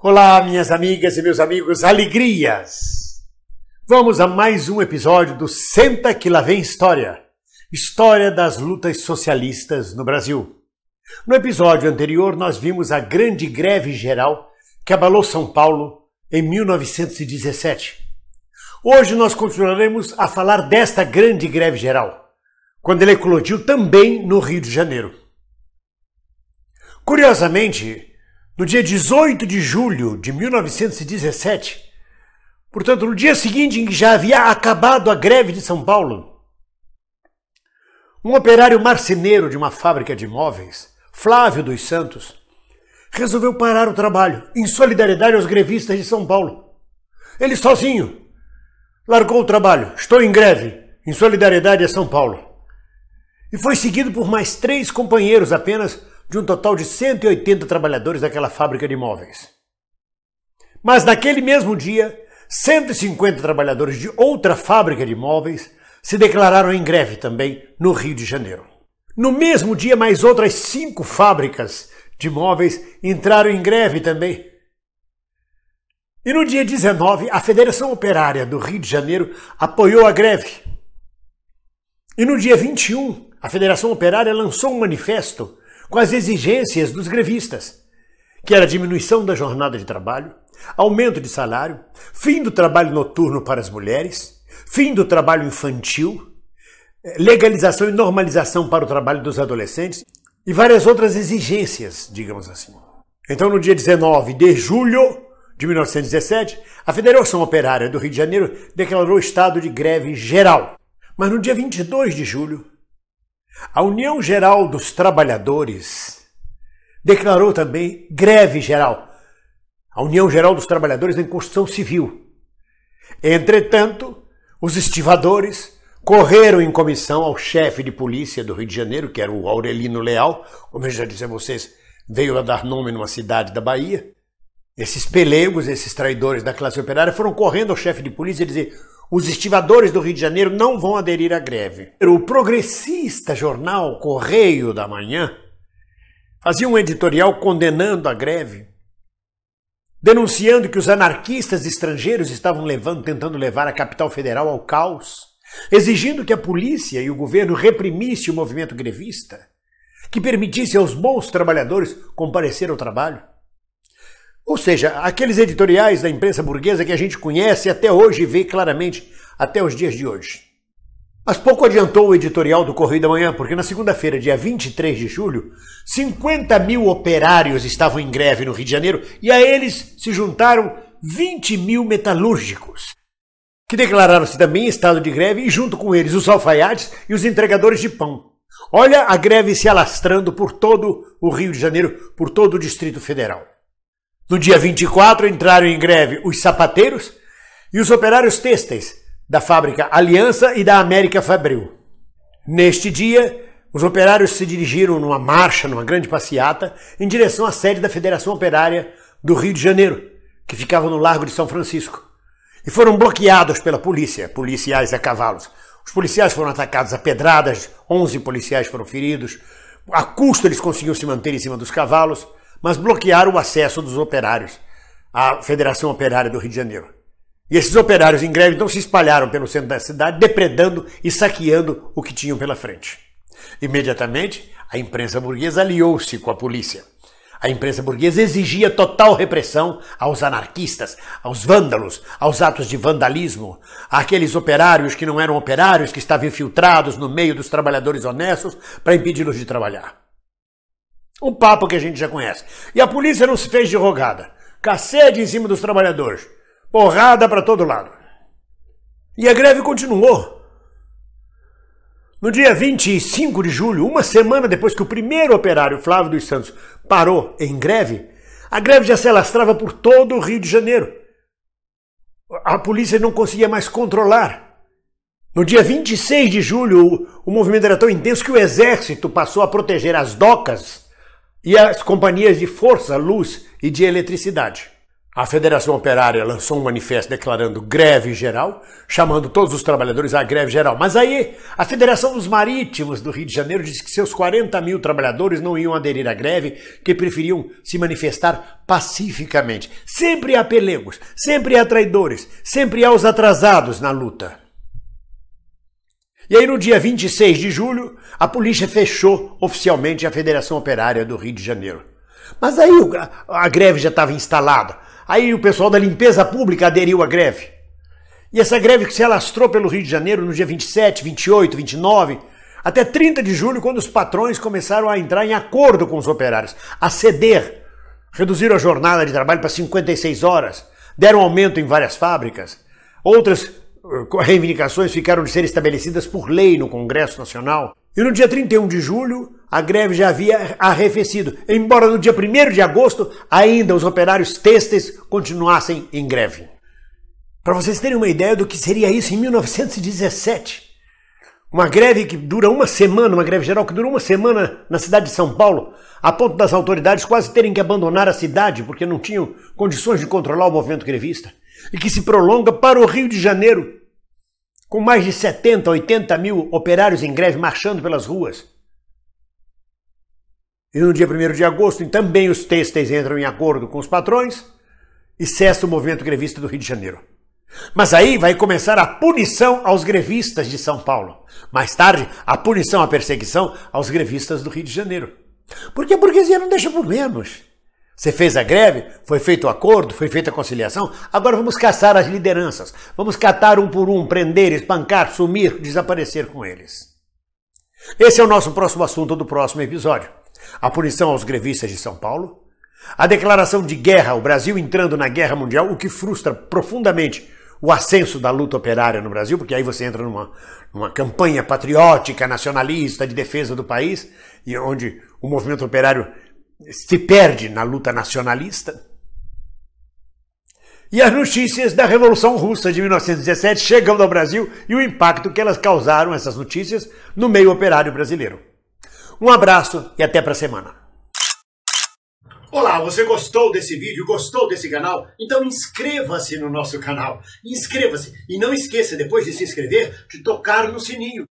Olá, minhas amigas e meus amigos, alegrias! Vamos a mais um episódio do Senta que lá vem história. História das lutas socialistas no Brasil. No episódio anterior, nós vimos a grande greve geral que abalou São Paulo em 1917. Hoje nós continuaremos a falar desta grande greve geral, quando ela eclodiu também no Rio de Janeiro. Curiosamente, no dia 18 de julho de 1917, portanto, no dia seguinte em que já havia acabado a greve de São Paulo, um operário marceneiro de uma fábrica de móveis, Flávio dos Santos, resolveu parar o trabalho em solidariedade aos grevistas de São Paulo. Ele sozinho largou o trabalho, estou em greve, em solidariedade a São Paulo. E foi seguido por mais três companheiros apenas de um total de 180 trabalhadores daquela fábrica de imóveis. Mas naquele mesmo dia, 150 trabalhadores de outra fábrica de imóveis se declararam em greve também no Rio de Janeiro. No mesmo dia, mais outras cinco fábricas de imóveis entraram em greve também. E no dia 19, a Federação Operária do Rio de Janeiro apoiou a greve. E no dia 21, a Federação Operária lançou um manifesto com as exigências dos grevistas, que era diminuição da jornada de trabalho, aumento de salário, fim do trabalho noturno para as mulheres, fim do trabalho infantil, eh, legalização e normalização para o trabalho dos adolescentes e várias outras exigências, digamos assim. Então, no dia 19 de julho de 1917, a Federação Operária do Rio de Janeiro declarou estado de greve geral. Mas no dia 22 de julho, a União Geral dos Trabalhadores declarou também greve geral. A União Geral dos Trabalhadores em Constituição Civil. Entretanto, os estivadores correram em comissão ao chefe de polícia do Rio de Janeiro, que era o Aurelino Leal, como eu já disse a vocês, veio a dar nome numa cidade da Bahia. Esses pelegos, esses traidores da classe operária foram correndo ao chefe de polícia e dizer: os estivadores do Rio de Janeiro não vão aderir à greve. O progressista jornal Correio da Manhã fazia um editorial condenando a greve, denunciando que os anarquistas estrangeiros estavam levando, tentando levar a capital federal ao caos, exigindo que a polícia e o governo reprimissem o movimento grevista, que permitisse aos bons trabalhadores comparecer ao trabalho. Ou seja, aqueles editoriais da imprensa burguesa que a gente conhece até hoje e vê claramente até os dias de hoje. Mas pouco adiantou o editorial do Correio da Manhã, porque na segunda-feira, dia 23 de julho, 50 mil operários estavam em greve no Rio de Janeiro e a eles se juntaram 20 mil metalúrgicos, que declararam-se também em estado de greve e, junto com eles, os alfaiates e os entregadores de pão. Olha a greve se alastrando por todo o Rio de Janeiro, por todo o Distrito Federal. No dia 24 entraram em greve os sapateiros e os operários têxteis da fábrica Aliança e da América Fabril. Neste dia, os operários se dirigiram numa marcha, numa grande passeata, em direção à sede da Federação Operária do Rio de Janeiro, que ficava no Largo de São Francisco. E foram bloqueados pela polícia, policiais a cavalos. Os policiais foram atacados a pedradas, 11 policiais foram feridos. A custo eles conseguiam se manter em cima dos cavalos mas bloquearam o acesso dos operários à Federação Operária do Rio de Janeiro. E esses operários em greve então se espalharam pelo centro da cidade, depredando e saqueando o que tinham pela frente. Imediatamente, a imprensa burguesa aliou-se com a polícia. A imprensa burguesa exigia total repressão aos anarquistas, aos vândalos, aos atos de vandalismo, àqueles operários que não eram operários, que estavam infiltrados no meio dos trabalhadores honestos para impedi-los de trabalhar. Um papo que a gente já conhece. E a polícia não se fez de rogada. Cacete em cima dos trabalhadores. Porrada para todo lado. E a greve continuou. No dia 25 de julho, uma semana depois que o primeiro operário, Flávio dos Santos, parou em greve, a greve já se alastrava por todo o Rio de Janeiro. A polícia não conseguia mais controlar. No dia 26 de julho, o movimento era tão intenso que o exército passou a proteger as docas e as companhias de força, luz e de eletricidade. A Federação Operária lançou um manifesto declarando greve geral, chamando todos os trabalhadores à greve geral. Mas aí, a Federação dos Marítimos do Rio de Janeiro disse que seus 40 mil trabalhadores não iam aderir à greve, que preferiam se manifestar pacificamente. Sempre há pelegos, sempre há traidores, sempre há os atrasados na luta. E aí, no dia 26 de julho, a polícia fechou oficialmente a Federação Operária do Rio de Janeiro. Mas aí a greve já estava instalada. Aí o pessoal da limpeza pública aderiu à greve. E essa greve que se alastrou pelo Rio de Janeiro no dia 27, 28, 29, até 30 de julho, quando os patrões começaram a entrar em acordo com os operários, a ceder. Reduziram a jornada de trabalho para 56 horas, deram aumento em várias fábricas, outras Uh, reivindicações ficaram de ser estabelecidas por lei no Congresso Nacional. E no dia 31 de julho, a greve já havia arrefecido, embora no dia 1 de agosto ainda os operários têxteis continuassem em greve. Para vocês terem uma ideia do que seria isso em 1917. Uma greve que dura uma semana, uma greve geral que dura uma semana na cidade de São Paulo, a ponto das autoridades quase terem que abandonar a cidade porque não tinham condições de controlar o movimento grevista, e que se prolonga para o Rio de Janeiro, com mais de 70, 80 mil operários em greve marchando pelas ruas. E no dia 1 de agosto, então, também os têxteis entram em acordo com os patrões e cessa o movimento grevista do Rio de Janeiro. Mas aí vai começar a punição aos grevistas de São Paulo. Mais tarde, a punição, a perseguição aos grevistas do Rio de Janeiro. Porque a burguesia não deixa por menos. Você fez a greve? Foi feito o acordo? Foi feita a conciliação? Agora vamos caçar as lideranças. Vamos catar um por um, prender, espancar, sumir, desaparecer com eles. Esse é o nosso próximo assunto do próximo episódio. A punição aos grevistas de São Paulo, a declaração de guerra, o Brasil entrando na guerra mundial, o que frustra profundamente o ascenso da luta operária no Brasil, porque aí você entra numa, numa campanha patriótica, nacionalista, de defesa do país, e onde o movimento operário se perde na luta nacionalista. E as notícias da Revolução Russa de 1917 chegando ao Brasil e o impacto que elas causaram, essas notícias, no meio operário brasileiro. Um abraço e até para a semana. Olá, você gostou desse vídeo? Gostou desse canal? Então inscreva-se no nosso canal. Inscreva-se e não esqueça, depois de se inscrever, de tocar no sininho.